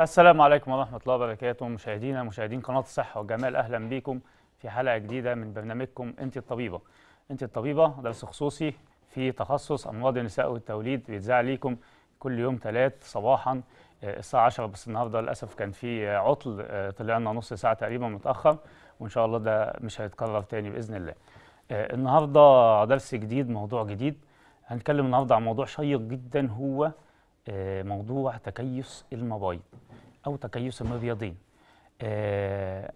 السلام عليكم ورحمة الله وبركاته مشاهدينا مشاهدين قناة الصحة والجمال أهلا بكم في حلقة جديدة من برنامجكم أنت الطبيبة أنت الطبيبة درس خصوصي في تخصص أمراض النساء والتوليد بيتذاع ليكم كل يوم ثلاث صباحا آه، الساعة 10 بس النهاردة للأسف كان في عطل آه، طلعنا نص ساعة تقريبا متأخر وإن شاء الله ده مش هيتكرر تاني بإذن الله آه، النهاردة درس جديد موضوع جديد هنتكلم النهاردة عن موضوع شيق جدا هو آه، موضوع تكيس المبايض او تكيس المبيضين آه،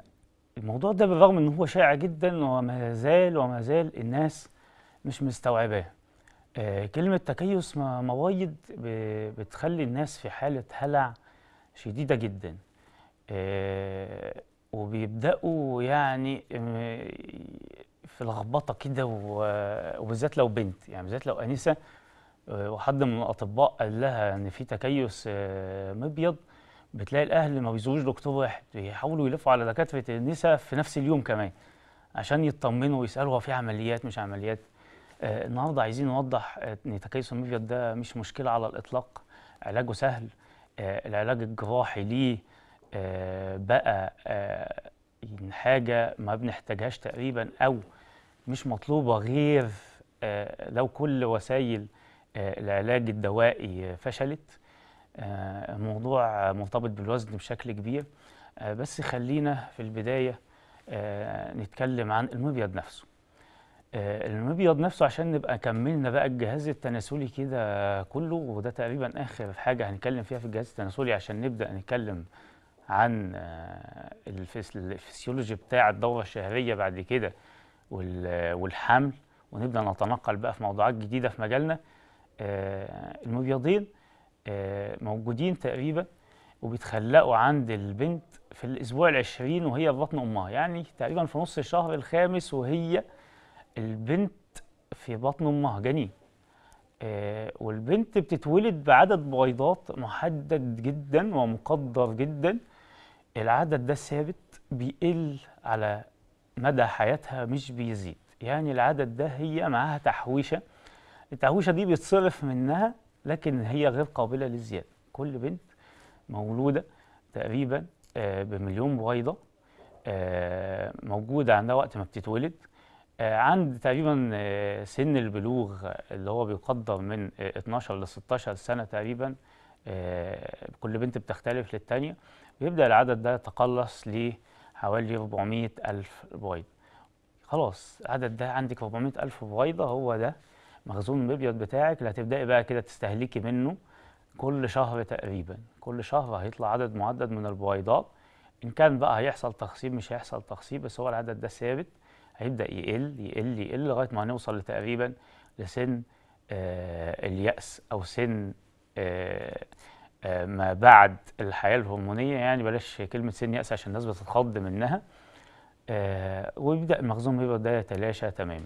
الموضوع ده بالرغم ان هو شائع جدا وما زال وما زال الناس مش مستوعباه آه، كلمة تكيس مبايض بتخلي الناس في حالة هلع شديدة جدا وبيبدأوا يعني في لخبطة كده وبالذات لو بنت يعني بالذات لو أنسة وحد من الاطباء قال لها ان في تكيس آه، مبيض بتلاقي الاهل ما بيزوروش دكتور واحد بيحاولوا يلفوا على دكاتره النساء في نفس اليوم كمان عشان يطمنوا ويسالوا هو في عمليات مش عمليات آه، النهارده عايزين نوضح ان تكيس المبيض ده مش مشكله على الاطلاق علاجه سهل آه، العلاج الجراحي ليه بقى حاجه ما بنحتاجهاش تقريبا او مش مطلوبه غير لو كل وسائل آه، العلاج الدوائي فشلت آه، موضوع مرتبط بالوزن بشكل كبير آه، بس خلينا في البداية نتكلم عن المبيض نفسه المبيض نفسه عشان نبقى كملنا بقى الجهاز التناسلي كده كله وده تقريبا آخر حاجة هنتكلم فيها في الجهاز التناسلي عشان نبدأ نتكلم عن الفسيولوجي بتاع الدورة الشهرية بعد كده والحمل ونبدأ نتنقل بقى في موضوعات جديدة في مجالنا آه، المبيضين آه، موجودين تقريبا وبيتخلقوا عند البنت في الاسبوع العشرين وهي في بطن امها يعني تقريبا في نص الشهر الخامس وهي البنت في بطن امها جنين آه، والبنت بتتولد بعدد بويضات محدد جدا ومقدر جدا العدد ده ثابت بيقل على مدى حياتها مش بيزيد يعني العدد ده هي معاها تحويشه التهوشه دي بيتصرف منها لكن هي غير قابلة للزيادة كل بنت مولودة تقريبا آه، بمليون بويضة آه، موجودة عندها وقت ما بتتولد آه، عند تقريبا سن البلوغ اللي هو بيقدر من 12 ل 16 سنة تقريبا كل بنت بتختلف للتانية بيبدأ العدد ده يتقلص لحوالي 400 ألف بويضة خلاص العدد ده عندك 400 ألف بويضة هو ده مخزون الابيض بتاعك اللي هتبداي بقى كده تستهلكي منه كل شهر تقريبا كل شهر هيطلع عدد معدد من البويضات ان كان بقى هيحصل تخصيب مش هيحصل تخصيب بس هو العدد ده ثابت هيبدا يقل يقل يقل لغايه ما هنوصل تقريبا لسن آه اليأس او سن آه آه ما بعد الحياه الهرمونيه يعني بلاش كلمه سن يأس عشان الناس بتتخض منها آه ويبدا المخزون الابيض ده يتلاشى تماما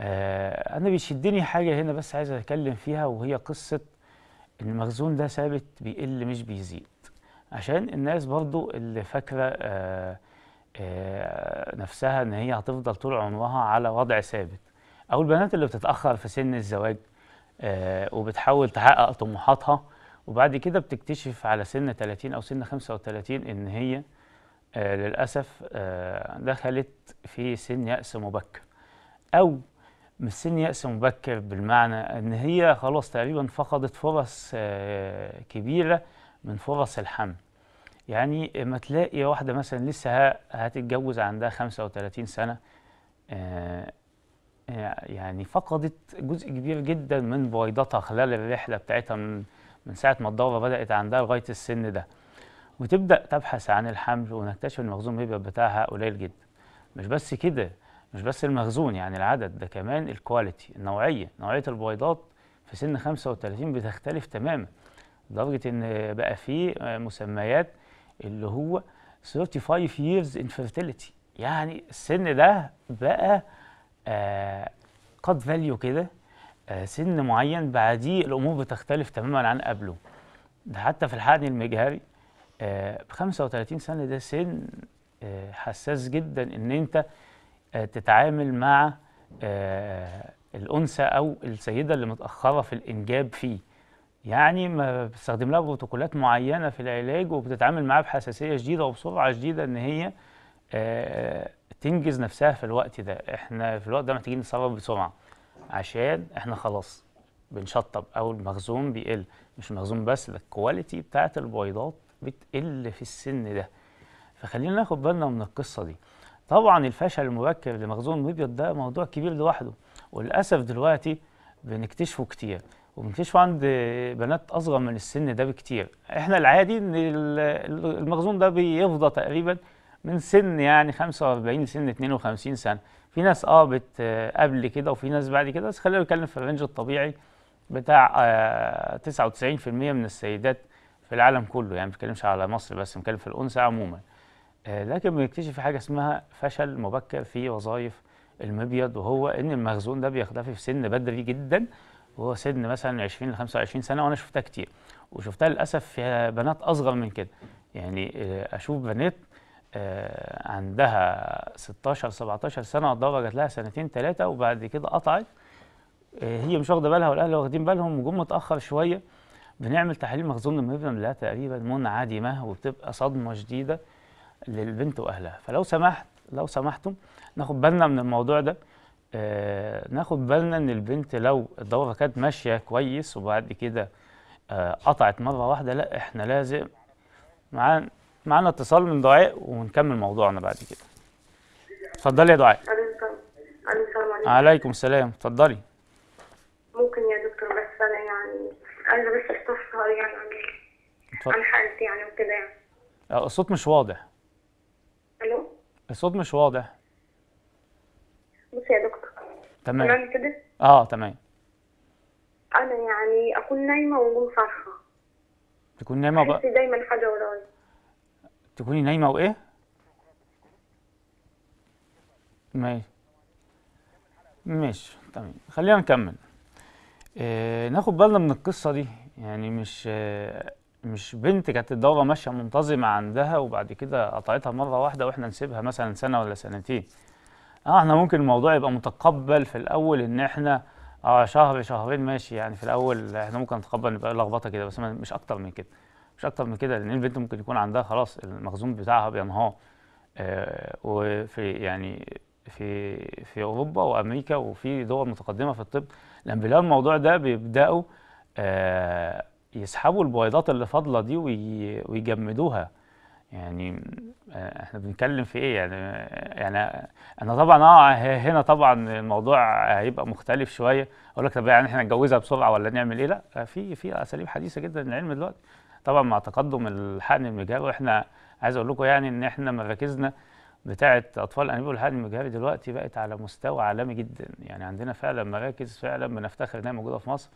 آه، انا بيشدني حاجه هنا بس عايز اتكلم فيها وهي قصه المخزون ده ثابت بيقل مش بيزيد عشان الناس برضو اللي فاكره آه، آه، نفسها ان هي هتفضل طول عمرها على وضع ثابت او البنات اللي بتتاخر في سن الزواج وبتحاول تحقق طموحاتها وبعد كده بتكتشف على سن 30 او سن 35 ان هي للاسف دخلت في سن يأس مبكر او مش سن يأس مبكر بالمعنى ان هي خلاص تقريبا فقدت فرص آه، كبيرة من فرص الحمل يعني ما تلاقي واحدة مثلا لسه هتتجوز عندها 35 سنة آه، آه، يعني فقدت جزء كبير جدا من بويضتها خلال الرحلة بتاعتها من, من ساعة ما الدورة بدأت عندها لغاية السن ده وتبدأ تبحث عن الحمل ونكتشف ان مخزون بيبقى بتاعها قليل جدا مش بس كده مش بس المخزون يعني العدد ده كمان الكواليتي النوعيه نوعيه البيضات في سن 35 بتختلف تماما لدرجه ان بقى في مسميات اللي هو 35 years infertility يعني السن ده بقى آه، قد فاليو كده آه، سن معين بعديه الامور بتختلف تماما عن قبله ده حتى في الحقن المجهري آه، ب 35 سنه ده سن حساس جدا ان انت آه، تتعامل مع آه، الانثى او السيده اللي متاخره في الانجاب فيه يعني ما بتستخدم لها بروتوكولات معينه في العلاج وبتتعامل معاها بحساسيه شديده وبسرعه شديده ان هي آه، تنجز نفسها في الوقت ده احنا في الوقت ده محتاجين نتصرف بسرعه عشان احنا خلاص بنشطب او المخزون بيقل مش المخزون بس ده الكواليتي بتاعت البويضات بتقل في السن ده فخلينا ناخد بالنا من القصه دي طبعا الفشل المبكر لمخزون مبيض ده موضوع كبير لوحده وللاسف دلوقتي بنكتشفه كتير وبنكتشفه عند بنات اصغر من السن ده بكتير احنا العادي ان المخزون ده بيفضى تقريبا من سن يعني 45 لسن 52 سنه في ناس اه قبل كده وفي ناس بعد كده بس خلينا نتكلم في الرينج الطبيعي بتاع آه 99% من السيدات في العالم كله يعني ما بتكلمش على مصر بس بتكلم في الانثى عموما آه، لكن بنكتشف في حاجه اسمها فشل مبكر في وظائف المبيض وهو ان المخزون ده بيختفي في سن بدري جدا وهو سن مثلا 20 ل 25 سنه وانا شفتها كتير وشفتها للاسف في بنات اصغر من كده يعني آه، اشوف بنات آه، عندها 16 17 سنه اتدرجت جات لها سنتين ثلاثه وبعد كده قطعت هي مش واخده بالها والاهل واخدين بالهم وجم متاخر شويه بنعمل تحليل مخزون المبيض لا تقريبا منعدمه وبتبقى صدمه شديده للبنت واهلها فلو سمحت لو سمحتم ناخد بالنا من الموضوع ده آه ناخد بالنا ان البنت لو الدوره كانت ماشيه كويس وبعد كده آه قطعت مره واحده لا احنا لازم معانا معانا اتصال من دعاء ونكمل موضوعنا بعد كده اتفضلي يا دعاء السلام عليكم عليكم السلام اتفضلي ممكن يا دكتور بس انا يعني انا بس استفسر يعني عن حالتي يعني وكده يعني آه، الصوت مش واضح الصوت مش واضح بصي يا دكتور تمام تمام كده اه تمام انا يعني اكون نايمه واقوم فرحه تكون نايمه بقى دايما حاجه ورايا تكوني نايمه وايه ماشي ماشي تمام خلينا نكمل آه ناخد بالنا من القصه دي يعني مش آه مش بنت كانت الدوره ماشيه منتظمه عندها وبعد كده قطعتها مره واحده واحنا نسيبها مثلا سنه ولا سنتين اه احنا ممكن الموضوع يبقى متقبل في الاول ان احنا اه شهر شهرين ماشي يعني في الاول احنا ممكن نتقبل نبقى لخبطه كده بس مش اكتر من كده مش اكتر من كده لان البنت ممكن يكون عندها خلاص المخزون بتاعها بينهار آه وفي يعني في في اوروبا وامريكا وفي دول متقدمه في الطب بيلاقوا الموضوع ده بيبداوا آه يسحبوا البويضات اللي فاضله دي ويجمدوها يعني آه، احنا بنتكلم في ايه يعني آه، يعني انا طبعا اه هنا طبعا الموضوع هيبقى مختلف شويه اقول لك طب يعني احنا نتجوزها بسرعه ولا نعمل ايه لا آه، في في اساليب حديثه جدا للعلم دلوقتي طبعا مع تقدم الحقن المجهري واحنا عايز اقول لكم يعني ان احنا مراكزنا بتاعه اطفال انابيب الحقن المجهري دلوقتي بقت على مستوى عالمي جدا يعني عندنا فعلا مراكز فعلا بنفتخر انها موجوده في مصر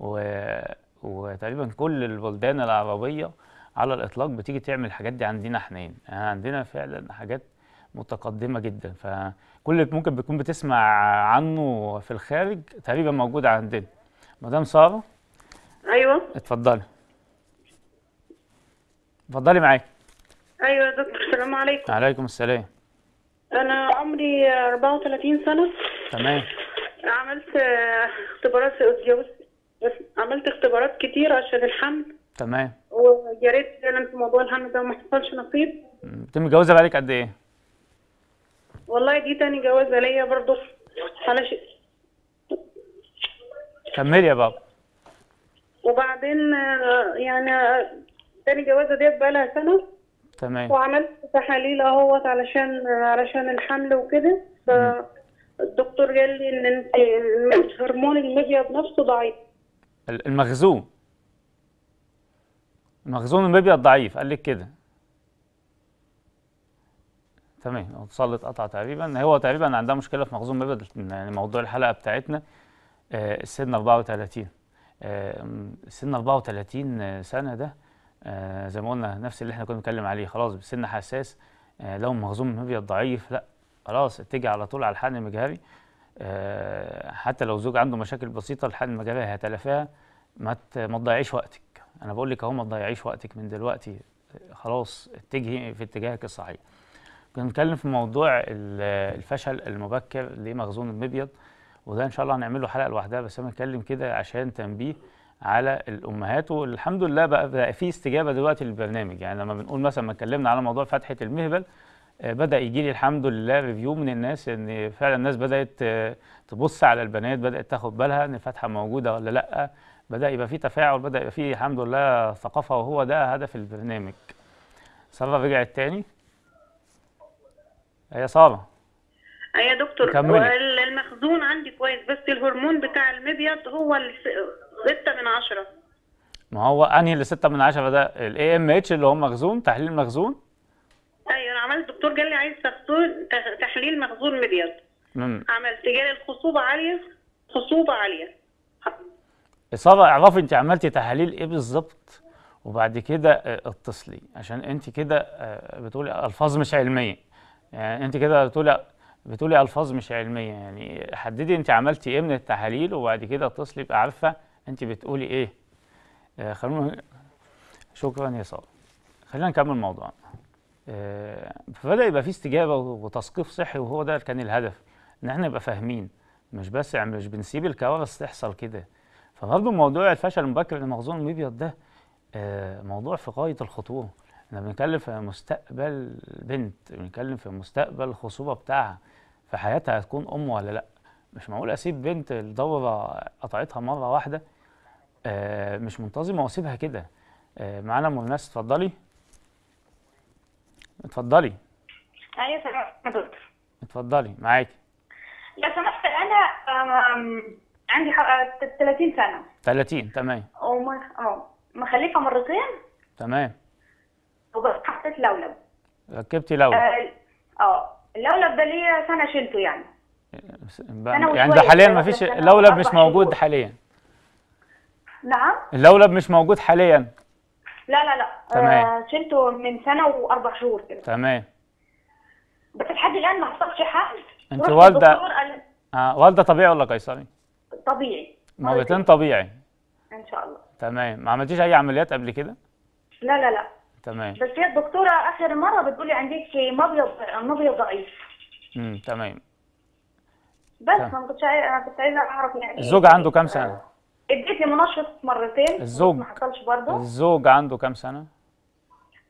و وتقريبا كل البلدان العربيه على الاطلاق بتيجي تعمل الحاجات دي عندنا احنا يعني عندنا فعلا حاجات متقدمه جدا فكل اللي ممكن بتكون بتسمع عنه في الخارج تقريبا موجود عندنا مدام ساره ايوه اتفضلي اتفضلي معايا ايوه يا دكتور السلام عليكم وعليكم السلام انا عمري 34 سنه تمام عملت اختبارات اتجوزت عملت اختبارات كتير عشان الحمل تمام ويا ريت فعلا في موضوع الحمل ده ما حصلش نصيب انت متجوزه بقالك قد ايه؟ والله دي تاني جوازه ليا برضه على ش... كملي يا بابا وبعدين آه، يعني آه، تاني جوازه ديت بقى لها سنه تمام وعملت تحاليل اهوت علشان آه، علشان الحمل وكده فالدكتور قال لي ان انت هرمون الميديا بنفسه ضعيف المخزون مخزون المبيض ضعيف قال لك كده تمام اتصلت قطع تقريبا هو تقريبا عندها مشكله في مخزون مبيض يعني موضوع الحلقه بتاعتنا آه السن 34 آه سن 34 سنه ده آه زي ما قلنا نفس اللي احنا كنا بنتكلم عليه خلاص بسن حساس آه لو مخزون المبيض ضعيف لا خلاص اتجه على طول على الحقن المجهري آه، حتى لو زوج عنده مشاكل بسيطه لحد ما جابها هيتلافاها ما تضيعيش وقتك انا بقول لك اهو ما تضيعيش وقتك من دلوقتي آه، خلاص اتجهي في اتجاهك الصحيح كنا بنتكلم في موضوع الفشل المبكر لمخزون المبيض وده ان شاء الله هنعمله حلقه لوحدها بس انا بتكلم كده عشان تنبيه على الامهات والحمد لله بقى في استجابه دلوقتي للبرنامج يعني لما بنقول مثلا ما اتكلمنا على موضوع فتحه المهبل آه، بدا يجي لي الحمد لله ريفيو من الناس ان فعلا الناس بدات آه، تبص على البنات بدات تاخد بالها ان فتحه موجوده ولا لا بدا يبقى في تفاعل بدا يبقى في الحمد لله ثقافه وهو ده هدف البرنامج ساره رجعت تاني يا ساره يا دكتور كملي. المخزون عندي كويس بس الهرمون بتاع المبيض هو 6 من عشرة ما هو انهي اللي 6 من عشرة ده الاي ام اتش اللي هو مخزون تحليل مخزون عملت الدكتور قال لي عايز تحليل مخزون مبيض نعم. عملت جالي الخصوبه عاليه خصوبه عاليه اصابه اعرفي انت عملتي تحاليل ايه بالظبط وبعد كده آه، اتصلي عشان انت كده آه، بتقولي الفاظ مش علميه يعني انت كده بتقولي بتقولي الفاظ مش علميه يعني حددي انت عملتي ايه من التحاليل وبعد كده اتصلي يبقى عارفه انت بتقولي ايه آه، خلونا شكرا يا صابر خلينا نكمل موضوعنا فبدا يبقى في استجابه وتثقيف صحي وهو ده كان الهدف ان احنا نبقى فاهمين مش بس يعني مش بنسيب الكوارث تحصل كده فبرضه موضوع الفشل المبكر المخزون الابيض ده آه، موضوع في غايه الخطوره احنا بنتكلم في مستقبل بنت بنتكلم في مستقبل الخصوبه بتاعها في حياتها هتكون ام ولا لا مش معقول اسيب بنت الدوره قطعتها مره واحده آه، مش منتظمه واسيبها كده آه، معانا مناس اتفضلي اتفضلي ايوه سلام يا اتفضلي معاكي لو سمحت انا عندي 30 آه، سنه 30 تمام وما اه مخلفه مرتين تمام وحطيت لولب ركبتي لولب آه،, اه اللولب ده ليا سنه شلته يعني يعني ده حاليا ما فيش اللولب مش موجود حاليا نعم اللولب مش موجود حاليا لا لا لا تمام آه شلته من سنه واربع شهور كده تمام بس لحد الان ما حصلش حل انت والده آه والده طبيعي ولا قيصري؟ طبيعي مرتين طبيعي ان شاء الله تمام ما عملتيش اي عمليات قبل كده؟ لا لا لا تمام بس هي الدكتوره اخر مره بتقولي عندك مبيض مبيض ضعيف امم تمام بس ما كنتش عايزه اعرف يعني الزوج عنده كام سنه؟ اديت منشط مرتين الزوج ما حصلش برضه الزوج عنده كام سنه؟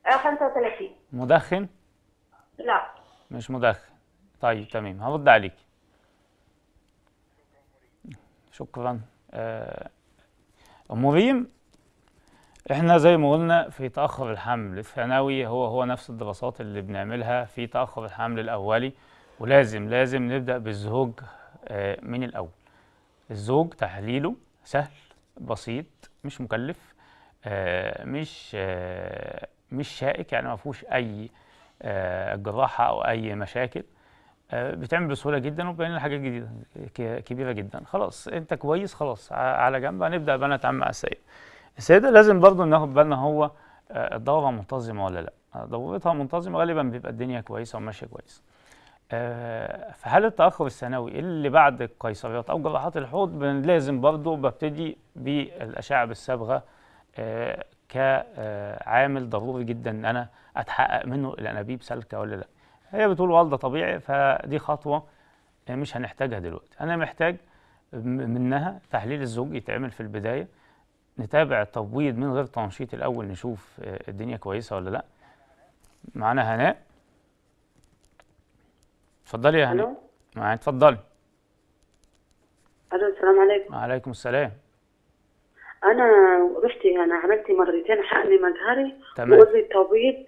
35 آه، مدخن؟ لا مش مدخن طيب تمام هرد عليك شكرا آه، ام ريم احنا زي ما قلنا في تاخر الحمل الثانوي هو هو نفس الدراسات اللي بنعملها في تاخر الحمل الاولي ولازم لازم نبدا بالزوج آه، من الاول الزوج تحليله سهل بسيط مش مكلف آه، مش آه، مش شائك يعني ما فيهوش اي آه، جراحه او اي مشاكل بتعمل بسهوله جدا وبين لنا حاجات جديده كبيره جدا خلاص انت كويس خلاص على جنب هنبدا بقى نتعامل مع السيده السيده لازم برضه ناخد بالنا هو الدوره منتظمه ولا لا دورتها منتظمه غالبا بيبقى الدنيا كويسه وماشيه كويس آه، فهل التأخر الثانوي اللي بعد القيصريات أو جراحات الحوض لازم برضه ببتدي بالأشعة بالصبغة آه، كعامل ضروري جدا إن أنا أتحقق منه الأنابيب سالكة ولا لأ هي بتقول والده طبيعي فدي خطوة مش هنحتاجها دلوقتي أنا محتاج منها تحليل الزوج يتعمل في البداية نتابع التبويض من غير تنشيط الأول نشوف آه، الدنيا كويسة ولا لأ معانا هناء اتفضلي يا هنا معايا اتفضلي الو السلام عليكم وعليكم السلام انا رحت انا عملت مرتين حقن مجهري تمام وقال لي الطبيب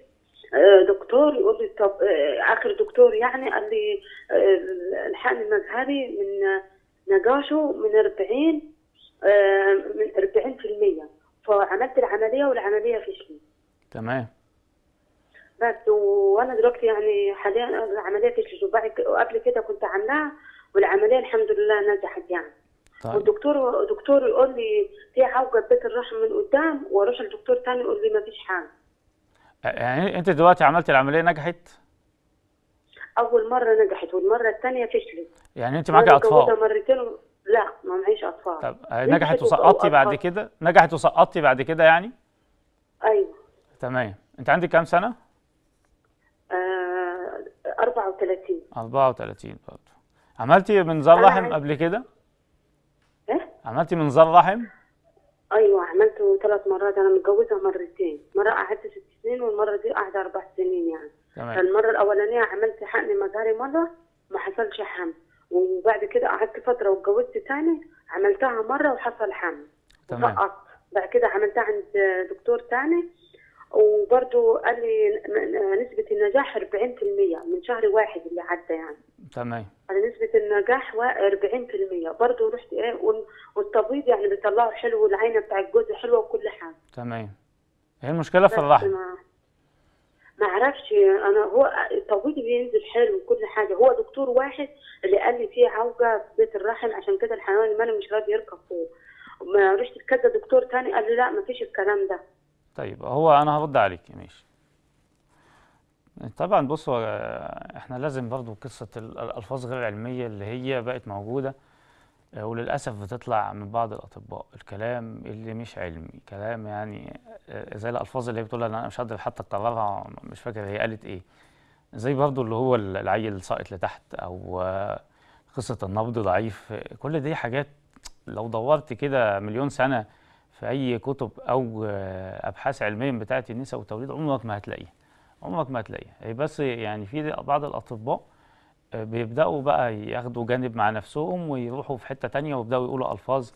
دكتور يقول لي آه، اخر دكتور يعني قال لي آه، الحقن المجهري من نقاشه من 40 آه، من 40% فعملت العمليه والعمليه فشلت تمام بس وانا دلوقتي يعني حاليا عمليه الجباعي وقبل كده كنت عاملاها والعمليه الحمد لله نجحت يعني طيب. والدكتور دكتور يقول لي في عوجه بيت الرحم من قدام واروح لدكتور تاني يقول لي ما فيش حاجه يعني انت دلوقتي عملت العمليه نجحت؟ اول مره نجحت والمره الثانيه فشلت يعني انت معاكي اطفال؟ مرتين و... لا ما معيش اطفال طب آه، نجحت وسقطتي بعد كده؟ نجحت وسقطتي بعد كده يعني؟ ايوه تمام انت عندك كام سنه؟ 34 34 برضه عملتي منظار رحم قبل كده؟ ايه؟ عملتي منظار رحم؟ ايوه عملته ثلاث مرات انا متجوزه مرتين، مره قعدت ست سنين والمره دي قعدت اربع سنين يعني. تمام فالمره الاولانيه عملت حقن مزاري مره ما حصلش حمل وبعد كده قعدت فتره واتجوزت ثاني عملتها مره وحصل حمل. تمام بعد كده عملتها عند دكتور ثاني وبرضه قال لي نسبة النجاح 40% من شهر واحد اللي عدى يعني تمام على نسبة النجاح 40% برضه رحت ايه والتبويض يعني بيطلعه حلو والعينة بتاع الجوز حلوة وكل حاجة تمام هي المشكلة في الرحم ما اعرفش انا هو التبويض بينزل حلو وكل حاجه هو دكتور واحد اللي قال لي في عوجه في بيت الرحم عشان كده الحيوان المالي مش راضي يركب فوق ما رحت كذا دكتور تاني قال لي لا ما فيش الكلام ده طيب هو انا هرد عليك ماشي طبعا بصوا احنا لازم برضو قصه الالفاظ غير العلميه اللي هي بقت موجوده وللاسف بتطلع من بعض الاطباء الكلام اللي مش علمي كلام يعني زي الالفاظ اللي هي بتقول انا مش قادر حتى اكررها مش فاكر هي قالت ايه زي برضو اللي هو العيل ساقط لتحت او قصه النبض ضعيف كل دي حاجات لو دورت كده مليون سنه في اي كتب او آه، ابحاث علميه بتاعت النساء والتوليد عمرك ما هتلاقيها عمرك ما هتلاقيها بس يعني في بعض الاطباء آه، بيبداوا بقى ياخدوا جانب مع نفسهم ويروحوا في حته تانية ويبداوا يقولوا الفاظ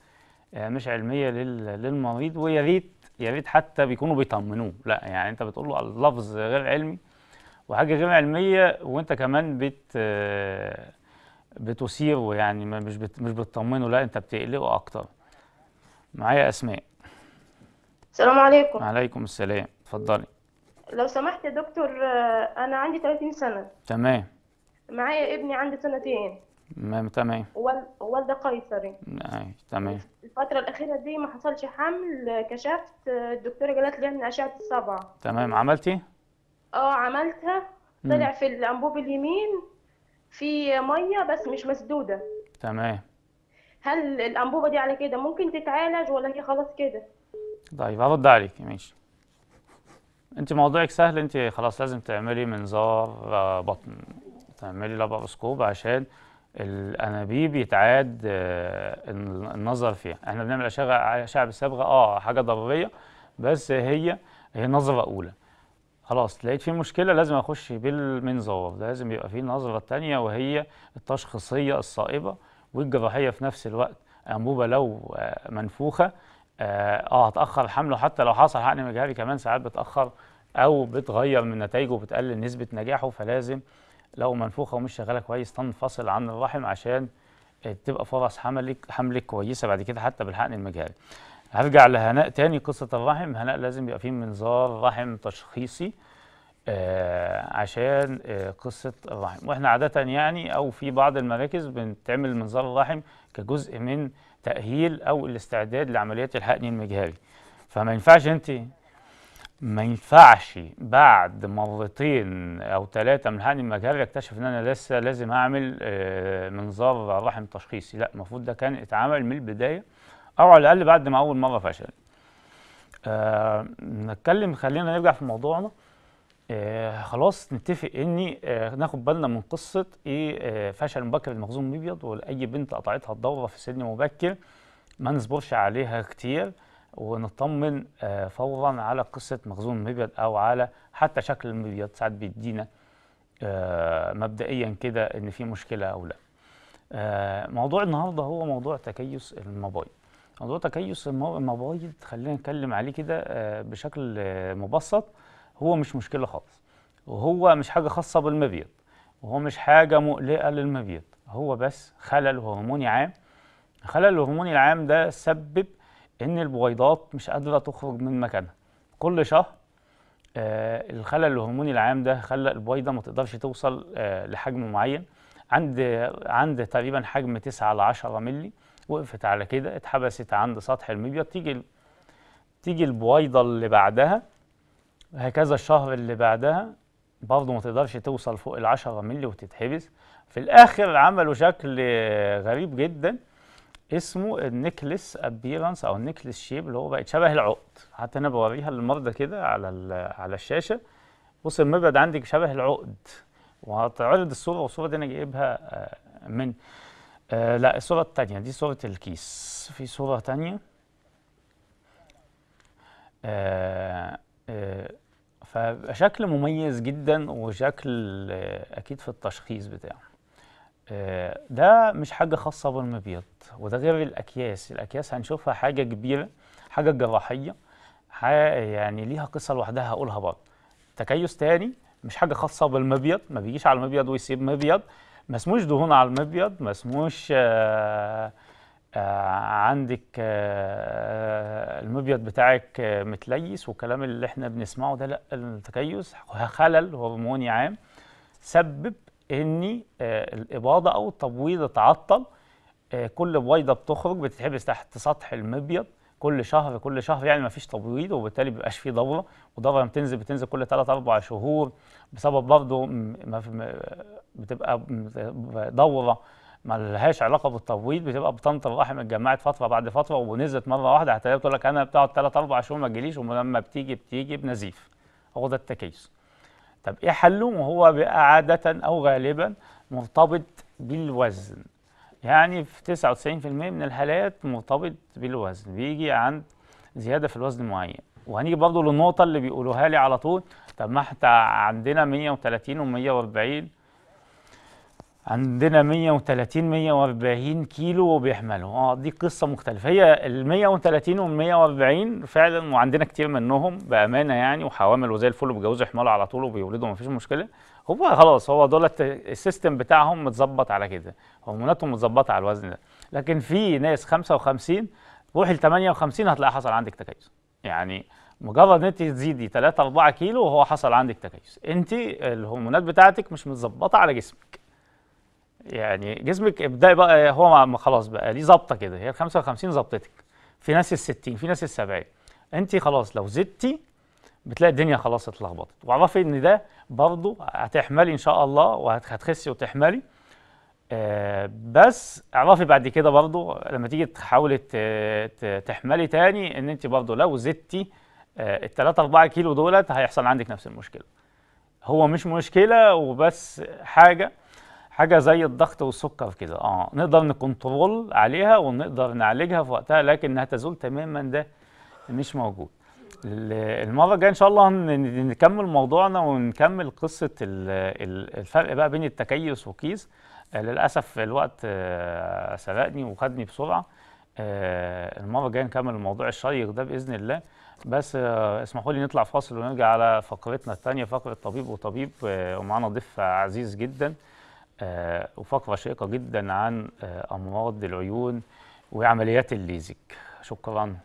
آه، مش علميه للمريض ويا ريت يا ريت حتى بيكونوا بيطمنوه لا يعني انت بتقول له لفظ غير علمي وحاجه غير علميه وانت كمان بت بتثيره يعني مش بت مش بتطمنه لا انت بتقلقه اكتر معايا اسماء السلام عليكم وعليكم السلام اتفضلي لو سمحت يا دكتور آه، انا عندي 30 سنه تمام معايا ابني عنده سنتين تمام تمام والده قيصري اي تمام الفتره الاخيره دي ما حصلش حمل آه، كشفت آه، الدكتوره قالت لي ان اشعه الصبع تمام عملتي اه عملتها طلع في الانبوب اليمين في ميه بس مش مسدوده تمام هل الانبوبه دي على كده ممكن تتعالج ولا هي خلاص كده طيب هرد عليك ماشي انت موضوعك سهل انت خلاص لازم تعملي منظار آه، بطن تعملي لابروسكوب عشان الانابيب يتعاد آه، النظر فيها احنا بنعمل اشعه بالصبغه اه حاجه ضروريه بس هي هي نظره اولى خلاص لقيت في مشكله لازم اخش بالمنظار لازم يبقى في نظره ثانيه وهي التشخيصيه الصائبه والجراحيه في نفس الوقت انبوبه لو آه، منفوخه آه،, اه هتاخر حمله حتى لو حصل حقن مجهري كمان ساعات بتاخر او بتغير من نتائجه وبتقلل نسبه نجاحه فلازم لو منفوخه ومش شغاله كويس تنفصل عن الرحم عشان تبقى فرص حملك حملك كويسه بعد كده حتى بالحقن المجهري. هرجع لهناء تاني قصه الرحم هناء لازم يبقى فيه منظار رحم تشخيصي آه عشان آه قصه الرحم واحنا عاده يعني او في بعض المراكز بنتعمل منظار الرحم كجزء من تأهيل أو الاستعداد لعملية الحقن المجهري فما ينفعش أنت ما ينفعش بعد مرتين او ثلاثه من الحقن المجهري اكتشف ان انا لسه لازم اعمل آه، منظار رحم تشخيصي لا المفروض ده كان اتعمل من البدايه او على الاقل بعد ما اول مره فشل أه نتكلم خلينا نرجع في موضوعنا آه خلاص نتفق اني آه ناخد بالنا من قصه ايه آه فشل مبكر المخزون الابيض واي بنت قطعتها الدوره في سن مبكر ما نصبرش عليها كتير ونطمن آه فورا على قصه مخزون المبيض او على حتى شكل المبيض ساعات بيدينا آه مبدئيا كده ان في مشكله او لا. آه موضوع النهارده هو موضوع تكيس المبايض. موضوع تكيس المبايض خلينا نتكلم عليه كده آه، بشكل آه، مبسط. هو مش مشكله خالص وهو مش حاجه خاصه بالمبيض وهو مش حاجه مقلقه للمبيض هو بس خلل هرموني عام الخلل الهرموني العام ده سبب ان البويضات مش قادره تخرج من مكانها كل شهر آه الخلل الهرموني العام ده خلى البويضه ما تقدرش توصل آه لحجم معين عند عند تقريبا حجم 9 على 10 مللي وقفت على كده اتحبست عند سطح المبيض تيجي تيجي البويضه اللي بعدها هكذا الشهر اللي بعدها برضه ما تقدرش توصل فوق ال 10 مللي وتتحبس في الآخر عملوا شكل غريب جدا اسمه النيكلس ابيرانس او النيكلس شيب اللي هو بقت شبه العقد حتى انا بوريها للمرضى كده على على الشاشه بص المبعد عندك شبه العقد وهتعرض الصوره والصوره دي انا جايبها آه، من آه لا الصوره الثانيه دي صوره الكيس في صوره ثانيه آه آه فشكل مميز جدا وشكل آه، اكيد في التشخيص بتاعه آه، ده مش حاجه خاصه بالمبيض وده غير الاكياس الاكياس هنشوفها حاجه كبيره حاجه جراحيه يعني ليها قصه لوحدها هقولها برضه تكيس تاني مش حاجه خاصه بالمبيض ما بيجيش على المبيض ويسيب مبيض ما اسموش دهون على المبيض ما اسموش آه آه، عندك آه، آه، المبيض بتاعك متليس والكلام اللي احنا بنسمعه ده لا التكيس خلل هرموني عام سبب ان الاباضه او التبويض اتعطل كل بويضه بتخرج بتتحبس تحت سطح المبيض كل شهر كل شهر يعني ما فيش تبويض وبالتالي ما بيبقاش فيه دوره ودوره لما بتنزل بتنزل كل 3 4 شهور بسبب برضه بتبقى دوره ما لهاش علاقه بالتبويض بتبقى بطنط الرحم اتجمعت فتره بعد فتره ونزلت مره واحده هتلاقيها بتقول لك انا بتقعد ثلاث اربع شهور ما تجيليش ولما بتيجي بتيجي بنزيف هو ده التكيس. طب ايه حله؟ وهو بقى عاده او غالبا مرتبط بالوزن. يعني في 99% من الحالات مرتبط بالوزن بيجي عند زياده في الوزن معين وهنيجي برضه للنقطه اللي بيقولوها لي على طول طب ما احنا عندنا 130 و140 عندنا 130 140 كيلو وبيحملوا اه دي قصه مختلفه هي ال 130 وال 140 فعلا وعندنا كتير منهم بامانه يعني وحوامل وزي الفل وبيجوزوا يحملوا على طول وبيولدوا مفيش مشكله هو خلاص هو دولت السيستم بتاعهم متظبط على كده هرموناتهم متظبطه على الوزن ده لكن في ناس 55 روحي ل 58 هتلاقي حصل عندك تكيس يعني مجرد ان انت تزيدي 3 4 كيلو وهو حصل عندك تكيس انت الهرمونات بتاعتك مش متظبطه على جسمك يعني جسمك ابدأ بقى هو خلاص بقى ليه ظابطه كده هي ال 55 ظبطتك في ناس ال 60 في ناس ال 70 انت خلاص لو زدتي بتلاقي الدنيا خلاص اتلخبطت واعرفي ان ده برضو هتحملي ان شاء الله وهتخسي وتحملي آه بس اعرفي بعد كده برضو لما تيجي تحاولي تحملي تاني ان انت برضو لو زدتي آه ال 3 4 كيلو دولت هيحصل عندك نفس المشكله هو مش مشكله وبس حاجه حاجه زي الضغط والسكر كده اه نقدر نكنترول عليها ونقدر نعالجها في وقتها لكن انها تزول تماما ده مش موجود المره الجايه ان شاء الله نكمل موضوعنا ونكمل قصه الفرق بقى بين التكيس والكيس آه، للاسف الوقت آه، سرقني وخدني بسرعه آه، المره الجايه نكمل الموضوع الشيق ده باذن الله بس اسمحوا لي نطلع فاصل ونرجع على فقرتنا الثانيه فقره طبيب وطبيب ومعانا ضيف عزيز جدا آه، وفقرة شيقة جدا عن آه، أمراض العيون وعمليات الليزك شكرا